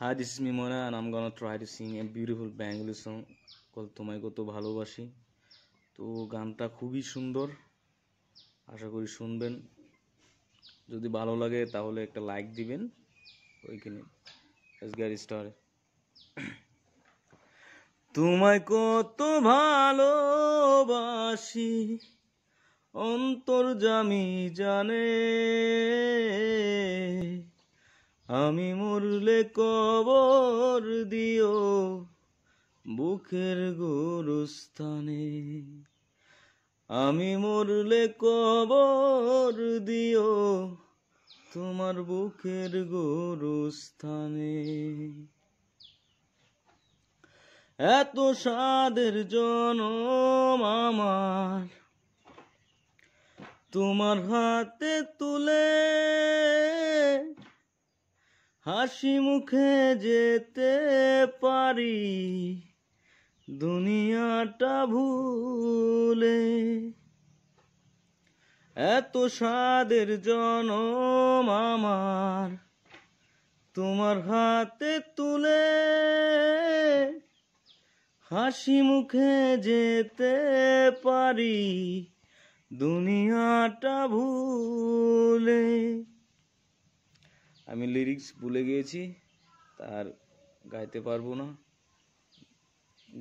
high this is Mimona, and I'm gonna try to sing a beautiful Bengali song called তোমায় কত ভালোবাসি তো গানটা খুবই সুন্দর আশা করি শুনবেন যদি ভালো লাগে তাহলে একটা লাইক দিবেন ওইখানে এসগার স্টারে তোমায় কত ভালোবাসি অন্তর্জামি জানে আমি মরলে কবর দিও বুকের গুরুস্থানে আমি মরলে কবর দিও তোমার বুকের গুরুস্থানে এত সাদের জনম আমার তোমার হাতে তুলে হাসি মুখে যেতে পারি দুনিয়াটা ভুলে এত স্বাদের জনম আমার তোমার হাতে তুলে হাসি মুখে যেতে পারি দুনিয়াটা ভুলে আমি লিরিক্স ভুলে গিয়েছি তার গাইতে পারবো না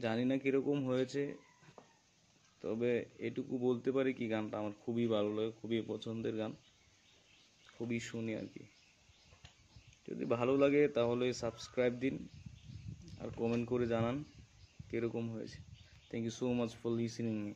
জানি না কীরকম হয়েছে তবে এটুকু বলতে পারি কি গানটা আমার খুবই ভালো লাগে খুবই পছন্দের গান খুবই শুনি আর কি যদি ভালো লাগে তাহলে সাবস্ক্রাইব দিন আর কমেন্ট করে জানান কীরকম হয়েছে thank you so much for listening me